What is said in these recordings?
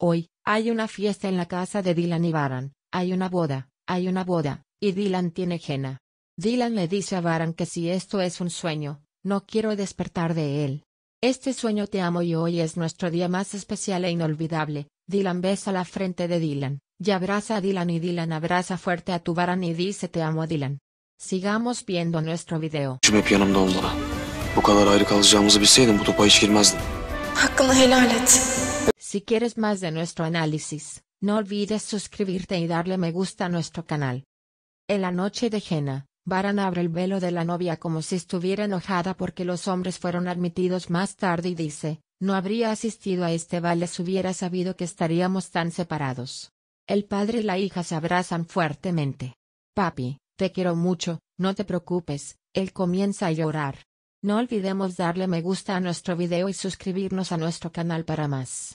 Hoy, hay una fiesta en la casa de Dylan y Baran, hay una boda, hay una boda, y Dylan tiene Jena. Dylan le dice a Baran que si esto es un sueño, no quiero despertar de él. Este sueño te amo y hoy es nuestro día más especial e inolvidable. Dylan besa la frente de Dylan, y abraza a Dylan y Dylan abraza fuerte a tu Baran y dice te amo a Dylan. Sigamos viendo nuestro video. Si quieres más de nuestro análisis, no olvides suscribirte y darle me gusta a nuestro canal. En la noche de Jena, Baran abre el velo de la novia como si estuviera enojada porque los hombres fueron admitidos más tarde y dice, no habría asistido a este baile si hubiera sabido que estaríamos tan separados. El padre y la hija se abrazan fuertemente. Papi, te quiero mucho, no te preocupes, él comienza a llorar. No olvidemos darle me gusta a nuestro video y suscribirnos a nuestro canal para más.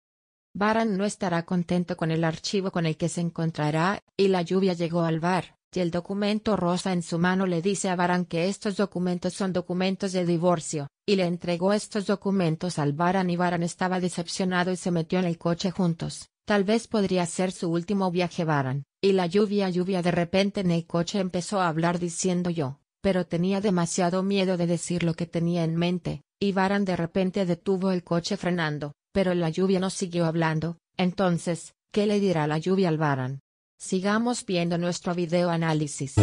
Baran no estará contento con el archivo con el que se encontrará, y la lluvia llegó al bar, y el documento rosa en su mano le dice a Baran que estos documentos son documentos de divorcio, y le entregó estos documentos al Baran y Baran estaba decepcionado y se metió en el coche juntos. Tal vez podría ser su último viaje Baran, y la lluvia lluvia de repente en el coche empezó a hablar diciendo yo, pero tenía demasiado miedo de decir lo que tenía en mente, y Baran de repente detuvo el coche frenando, pero la lluvia no siguió hablando, entonces, ¿qué le dirá la lluvia al Baran? Sigamos viendo nuestro video análisis.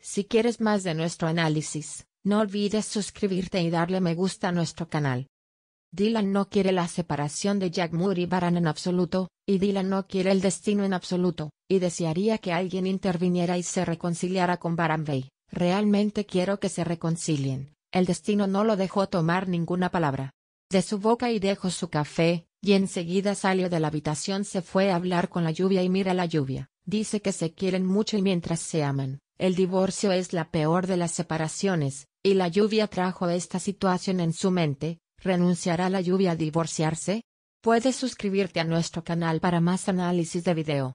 Si quieres más de nuestro análisis, no olvides suscribirte y darle me gusta a nuestro canal. Dylan no quiere la separación de Jack Moore y Baran en absoluto, y Dylan no quiere el destino en absoluto, y desearía que alguien interviniera y se reconciliara con Baran Bay. Realmente quiero que se reconcilien. El destino no lo dejó tomar ninguna palabra. De su boca y dejó su café, y enseguida salió de la habitación se fue a hablar con la lluvia y mira la lluvia. Dice que se quieren mucho y mientras se aman, el divorcio es la peor de las separaciones, y la lluvia trajo esta situación en su mente, ¿renunciará la lluvia a divorciarse? Puedes suscribirte a nuestro canal para más análisis de video.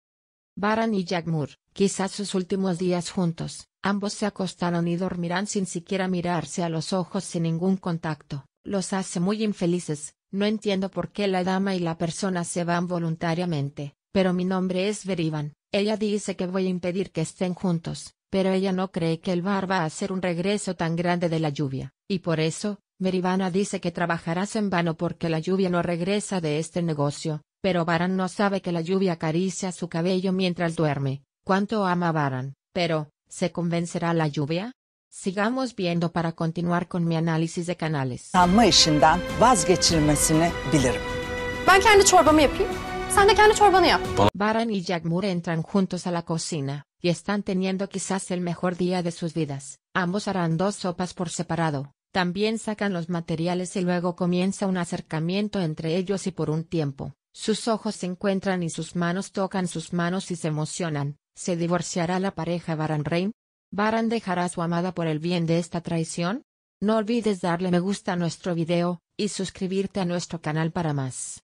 Baran y Jagmur, quizás sus últimos días juntos, ambos se acostaron y dormirán sin siquiera mirarse a los ojos sin ningún contacto. Los hace muy infelices, no entiendo por qué la dama y la persona se van voluntariamente, pero mi nombre es Verivan, ella dice que voy a impedir que estén juntos, pero ella no cree que el bar va a hacer un regreso tan grande de la lluvia, y por eso, Verivana dice que trabajarás en vano porque la lluvia no regresa de este negocio, pero Baran no sabe que la lluvia acaricia su cabello mientras duerme. ¿Cuánto ama Baran? Pero, ¿se convencerá la lluvia? Sigamos viendo para continuar con mi análisis de canales. Baran y Jagmur entran juntos a la cocina, y están teniendo quizás el mejor día de sus vidas. Ambos harán dos sopas por separado. También sacan los materiales y luego comienza un acercamiento entre ellos y por un tiempo, sus ojos se encuentran y sus manos tocan sus manos y se emocionan. ¿Se divorciará la pareja Baran Reim? ¿Baran dejará a su amada por el bien de esta traición? No olvides darle me gusta a nuestro video y suscribirte a nuestro canal para más.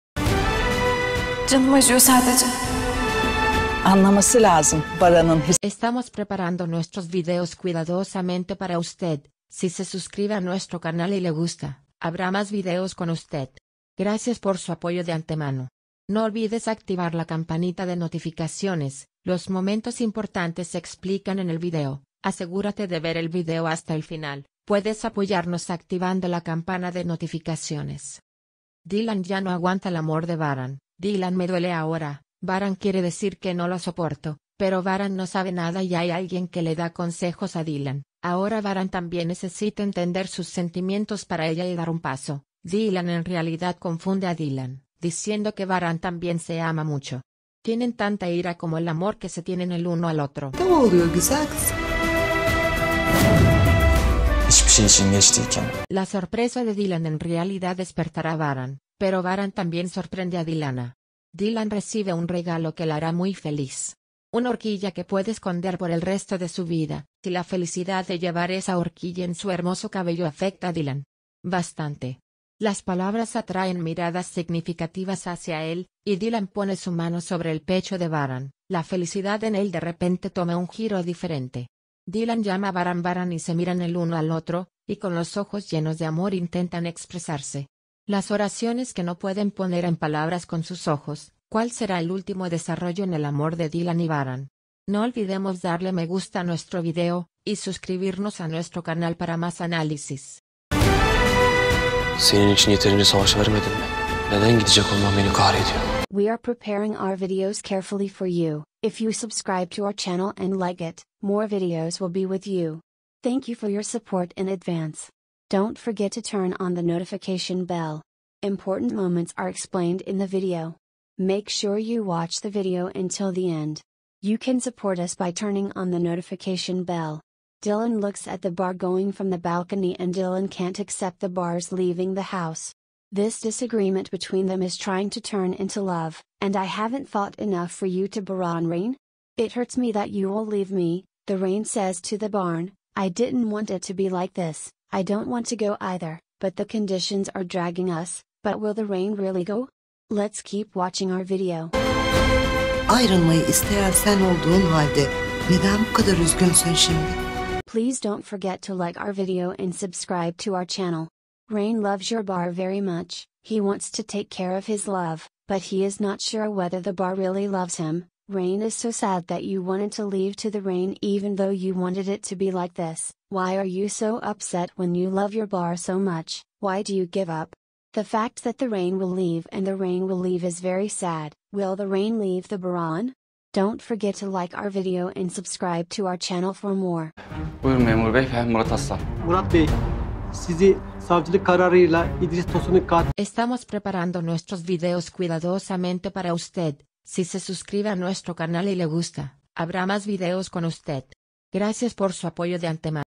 Estamos preparando nuestros videos cuidadosamente para usted. Si se suscribe a nuestro canal y le gusta, habrá más videos con usted. Gracias por su apoyo de antemano. No olvides activar la campanita de notificaciones, los momentos importantes se explican en el video, asegúrate de ver el video hasta el final, puedes apoyarnos activando la campana de notificaciones. Dylan ya no aguanta el amor de Baran, Dylan me duele ahora, Baran quiere decir que no lo soporto, pero Baran no sabe nada y hay alguien que le da consejos a Dylan, ahora Baran también necesita entender sus sentimientos para ella y dar un paso, Dylan en realidad confunde a Dylan, diciendo que Varan también se ama mucho. Tienen tanta ira como el amor que se tienen el uno al otro. La sorpresa de Dylan en realidad despertará a Baran, pero Varan también sorprende a Dylana. Dylan recibe un regalo que la hará muy feliz. Una horquilla que puede esconder por el resto de su vida, si la felicidad de llevar esa horquilla en su hermoso cabello afecta a Dylan. Bastante. Las palabras atraen miradas significativas hacia él, y Dylan pone su mano sobre el pecho de Baran. La felicidad en él de repente toma un giro diferente. Dylan llama a Baran Baran y se miran el uno al otro, y con los ojos llenos de amor intentan expresarse. Las oraciones que no pueden poner en palabras con sus ojos, ¿cuál será el último desarrollo en el amor de Dylan y Baran? No olvidemos darle me gusta a nuestro video, y suscribirnos a nuestro canal para más análisis. Senin için yeterince savaş vermedim mi? Neden gidecek olmam beni kahrediyor. We are preparing our videos carefully for you. If you subscribe to our channel and like it, more videos will be with you. Thank you for your support in advance. Don't forget to turn on the notification bell. Important moments are explained in the video. Make sure you watch the video until the end. You can support us by turning on the notification bell. Dylan looks at the bar going from the balcony and Dylan can't accept the bar's leaving the house. This disagreement between them is trying to turn into love, and I haven't thought enough for you to baron Rain? It hurts me that you will leave me, the rain says to the barn, I didn't want it to be like this, I don't want to go either, but the conditions are dragging us, but will the rain really go? Let's keep watching our video. Ayrılmayı isteyen sen olduğun halde neden bu kadar üzgünsün şimdi? Please don't forget to like our video and subscribe to our channel. Rain loves your bar very much, he wants to take care of his love, but he is not sure whether the bar really loves him. Rain is so sad that you wanted to leave to the rain even though you wanted it to be like this. Why are you so upset when you love your bar so much? Why do you give up? The fact that the rain will leave and the rain will leave is very sad. Will the rain leave the baron? Don't forget to like our video and subscribe to our channel for more. Buyurun memur bey, ben Murat Aslan. Murat Bey, sizi savcılık kararıyla İdris Tosun'un katil... Estamos preparando nuestros videos cuidadosamente para usted. Si se suscribe a nuestro canal y le gusta, habrá más videos con usted. Gracias por su apoyo de antemano.